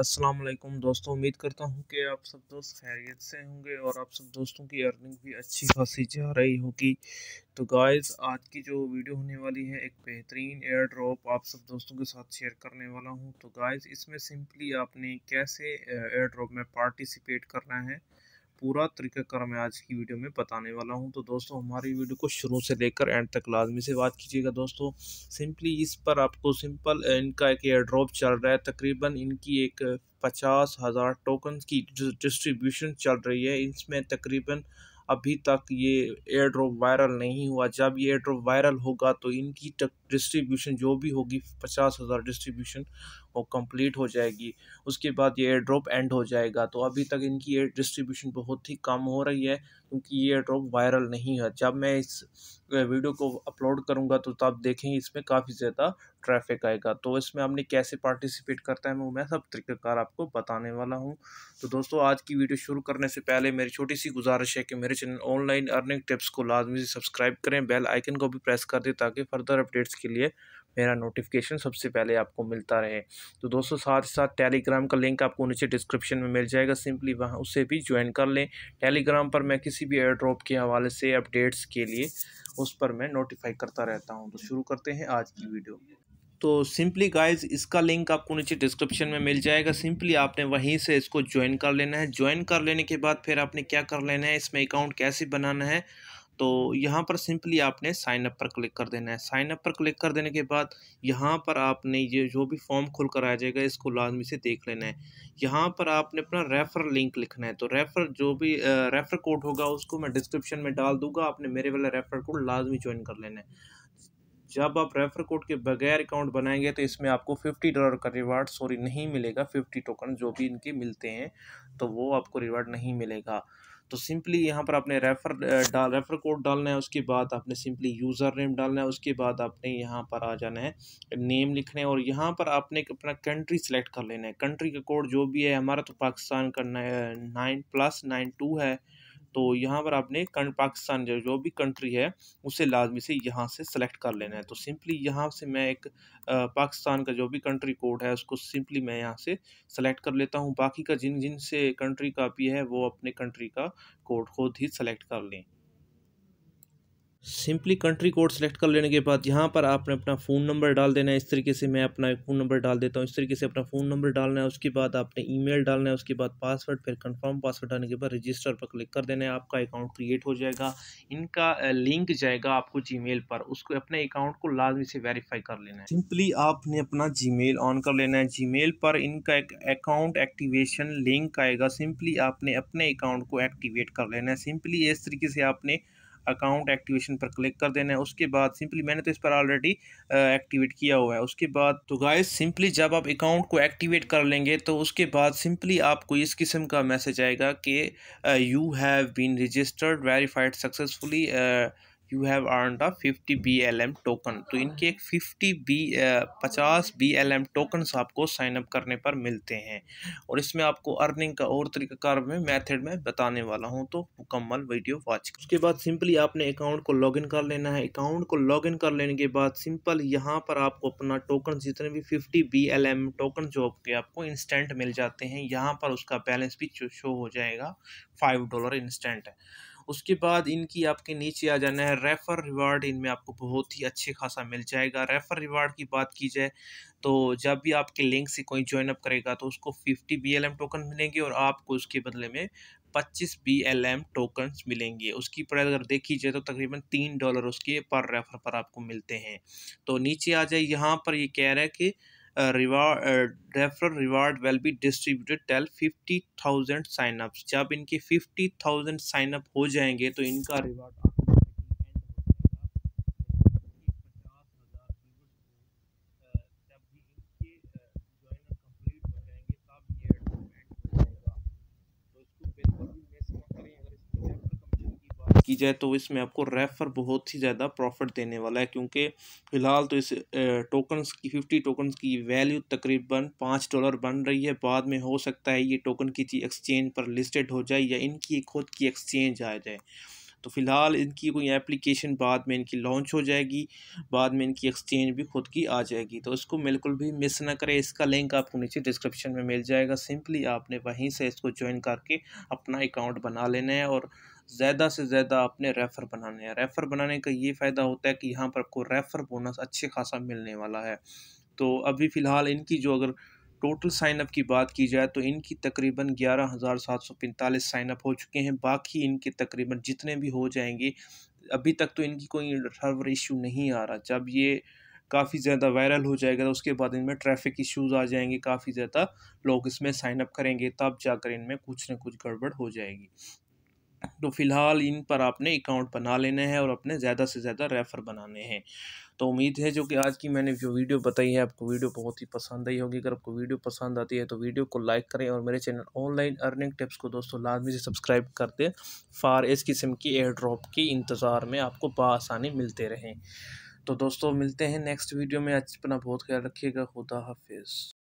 अस्सलाम वालेकुम दोस्तों उम्मीद करता हूँ कि आप सब दोस्त खैरियत से होंगे और आप सब दोस्तों की अर्निंग भी अच्छी खासी जा रही होगी तो गाइस आज की जो वीडियो होने वाली है एक बेहतरीन एयर ड्रॉप आप सब दोस्तों के साथ शेयर करने वाला हूँ तो गाइस इसमें सिंपली आपने कैसे एयर ड्रॉप में पार्टिसिपेट करना है पूरा तरीकाकार मैं आज की वीडियो में बताने वाला हूं तो दोस्तों हमारी वीडियो को शुरू से लेकर एंड तक लाजमी से बात कीजिएगा दोस्तों सिंपली इस पर आपको सिंपल इनका एक एयर ड्रॉप चल रहा है तकरीबन इनकी एक पचास हज़ार टोकन की डिस्ट्रीब्यूशन चल रही है इसमें तकरीबन अभी तक ये एयर ड्रॉप वायरल नहीं हुआ जब ये एयर ड्रॉप वायरल होगा तो इनकी डिस्ट्रीब्यूशन जो भी होगी पचास हज़ार डिस्ट्रीब्यूशन कंप्लीट हो जाएगी उसके बाद ये एयर ड्रॉप एंड हो जाएगा तो अभी तक इनकी एयर डिस्ट्रीब्यूशन बहुत ही कम हो रही है क्योंकि ये एयर ड्रॉप वायरल नहीं है जब मैं इस वीडियो को अपलोड करूँगा तो आप देखेंगे इसमें काफ़ी ज़्यादा ट्रैफिक आएगा तो इसमें हमने कैसे पार्टिसिपेट करता है वो मैं सब तरीक़ाकार आपको बताने वाला हूँ तो दोस्तों आज की वीडियो शुरू करने से पहले मेरी छोटी सी गुजारिश है कि मेरे चैनल ऑनलाइन अर्निंग टिप्स को लाजमी से सब्सक्राइब करें बेल आइकन को भी प्रेस कर दें ताकि फर्दर अपडेट्स के लिए मेरा नोटिफिकेशन सबसे पहले आपको मिलता रहे तो दोस्तों साथ ही साथ टेलीग्राम का लिंक आपको नीचे डिस्क्रिप्शन में मिल जाएगा सिंपली वहाँ उसे भी ज्वाइन कर लें टेलीग्राम पर मैं किसी भी एयर ड्रॉप के हवाले से अपडेट्स के लिए उस पर मैं नोटिफाई करता रहता हूँ तो शुरू करते हैं आज की वीडियो तो सिंपली गाइज इसका लिंक आपको नीचे डिस्क्रिप्शन में मिल जाएगा सिंपली आपने वहीं से इसको ज्वाइन कर लेना है ज्वाइन कर लेने के बाद फिर आपने क्या कर लेना है इसमें अकाउंट कैसे बनाना है तो यहाँ पर सिंपली आपने साइन अप पर क्लिक कर देना है साइन अप पर क्लिक कर देने के बाद यहाँ पर आपने ये जो भी फॉर्म खुल कर आ जाएगा इसको लाजमी से देख लेना है यहाँ पर आपने अपना रेफ़र लिंक लिखना है तो रेफ़र जो भी रेफ़र कोड होगा उसको मैं डिस्क्रिप्शन में डाल दूंगा आपने मेरे वाला रेफ़र कोड लाजमी ज्वाइन कर लेना है जब आप रेफर कोड के बगैर अकाउंट बनाएंगे तो इसमें आपको फिफ्टी डॉलर का रिवार्ड सॉरी नहीं मिलेगा फिफ्टी टोकन जो भी इनके मिलते हैं तो वो आपको रिवार्ड नहीं मिलेगा तो सिंपली यहाँ पर आपने रेफर डाल रेफर कोड डालना है उसके बाद आपने सिंपली यूज़र नेम डालना है उसके बाद आपने यहाँ पर आ जाना है नेम लिखना है और यहाँ पर आपने अपना कंट्री सेलेक्ट कर लेना है कंट्री का कोड जो भी है हमारा तो पाकिस्तान का नाइन प्लस नाइन टू है तो यहाँ पर आपने पाकिस्तान जो भी कंट्री है उसे लाजमी से यहाँ से सेलेक्ट कर लेना है तो सिंपली यहाँ से मैं एक पाकिस्तान का जो भी कंट्री कोड है उसको सिंपली मैं यहाँ से सेलेक्ट कर लेता हूँ बाकी का जिन जिन से कंट्री का भी है वो अपने कंट्री का कोड खुद ही सेलेक्ट कर लें सिंपली कंट्री कोड सेलेक्ट कर लेने के बाद यहाँ पर आपने अपना फ़ोन नंबर डाल देना है इस तरीके से मैं अपना फ़ोन नंबर डाल देता हूँ इस तरीके से अपना फ़ोन नंबर डालना है उसके बाद आपने ईमेल डालना है उसके बाद पासवर्ड फिर कंफर्म पासवर्ड डालने के बाद रजिस्टर पर क्लिक कर देना है आपका अकाउंट क्रिएट हो जाएगा इनका लिंक जाएगा आपको जी पर उसको अपने अकाउंट को लाजमी से वेरीफाई कर लेना है सिंपली आपने अपना जी ऑन कर लेना है जी पर इनका एक अकाउंट एक्टिवेशन लिंक आएगा सिंपली आपने अपने अकाउंट को एक्टिवेट कर लेना है सिंपली इस तरीके से आपने अकाउंट एक्टिवेशन पर क्लिक कर देना है उसके बाद सिंपली मैंने तो इस पर ऑलरेडी एक्टिवेट किया हुआ है उसके बाद तो गाय सिंपली जब आप अकाउंट को एक्टिवेट कर लेंगे तो उसके बाद सिंपली आपको इस किस्म का मैसेज आएगा कि you have been registered verified successfully you have earn a fifty B L M token तो हाँ। इनके एक फिफ्टी बी पचास बी एल एम टोकन्स आपको साइन अप करने पर मिलते हैं और इसमें आपको अर्निंग का और तरीक़ाकार में मैथड में बताने वाला हूँ तो मुकम्मल वीडियो वॉच उसके बाद सिंपली आपने अकाउंट को लॉग इन कर लेना है अकाउंट को लॉग इन कर लेने के बाद सिंपल यहाँ पर आपको अपना टोकन जितने भी fifty B L M token जो आपके आपको इंस्टेंट मिल जाते हैं यहाँ पर उसका बैलेंस भी शो हो जाएगा फाइव डॉलर इंस्टेंट उसके बाद इनकी आपके नीचे आ जाना है रेफ़र रिवार्ड इनमें आपको बहुत ही अच्छे खासा मिल जाएगा रेफ़र रिवार्ड की बात की जाए तो जब भी आपके लिंक से कोई ज्वाइन अप करेगा तो उसको 50 बी टोकन मिलेंगे और आपको उसके बदले में 25 बी एल एम टोकन्स मिलेंगे उसकी प्राइस अगर देखी जाए तो तकरीबन तीन डॉलर उसके पर रेफर पर आपको मिलते हैं तो नीचे आ जाए यहाँ पर ये कह रहा है कि reward referral reward will be distributed till fifty thousand sign up जब इनके फिफ्टी थाउजेंड साइनअप हो जाएंगे तो इनका रिवार्ड की जाए तो इसमें आपको रेफर बहुत ही ज़्यादा प्रॉफिट देने वाला है क्योंकि फिलहाल तो इस टोकन्स की फिफ्टी टोकन्स की वैल्यू तकरीबन पाँच डॉलर बन रही है बाद में हो सकता है ये टोकन किसी एक्सचेंज पर लिस्टेड हो जाए या इनकी खुद की एक्सचेंज आ जाए तो फ़िलहाल इनकी कोई एप्लीकेशन बाद में इनकी लॉन्च हो जाएगी बाद में इनकी एक्सचेंज भी खुद की आ जाएगी तो इसको बिल्कुल भी मिस ना करें इसका लिंक आपको नीचे डिस्क्रिप्शन में मिल जाएगा सिंपली आपने वहीं से इसको ज्वाइन करके अपना अकाउंट बना लेना है और ज़्यादा से ज़्यादा आपने रेफ़र बनाने हैं रेफ़र बनाने का ये फ़ायदा होता है कि यहाँ पर आपको रेफ़र बोनस अच्छे खासा मिलने वाला है तो अभी फ़िलहाल इनकी जो अगर टोटल साइनअप की बात की जाए तो इनकी तकरीबन ग्यारह हज़ार सात सौ पैंतालीस साइनअप हो चुके हैं बाकी इनके तकरीबन जितने भी हो जाएंगे अभी तक तो इनकी कोई सर्वर इशू नहीं आ रहा जब ये काफ़ी ज़्यादा वायरल हो जाएगा तो उसके बाद इनमें ट्रैफिक इश्यूज आ जाएंगे काफ़ी ज़्यादा लोग इसमें साइनअप करेंगे तब जाकर इनमें कुछ ना कुछ गड़बड़ हो जाएगी तो फ़िलहाल इन पर आपने अकाउंट बना लेने हैं और अपने ज़्यादा से ज़्यादा रेफ़र बनाने हैं तो उम्मीद है जो कि आज की मैंने जो वीडियो बताई है आपको वीडियो बहुत ही पसंद आई होगी अगर आपको वीडियो पसंद आती है तो वीडियो को लाइक करें और मेरे चैनल ऑनलाइन अर्निंग टिप्स को दोस्तों लाजमी से सब्सक्राइब कर दें फार इस किस्म की एयर ड्रॉप की इंतज़ार में आपको बसानी मिलते रहें तो दोस्तों मिलते हैं नेक्स्ट वीडियो में आज अपना बहुत ख्याल रखिएगा खुदा हाफिज़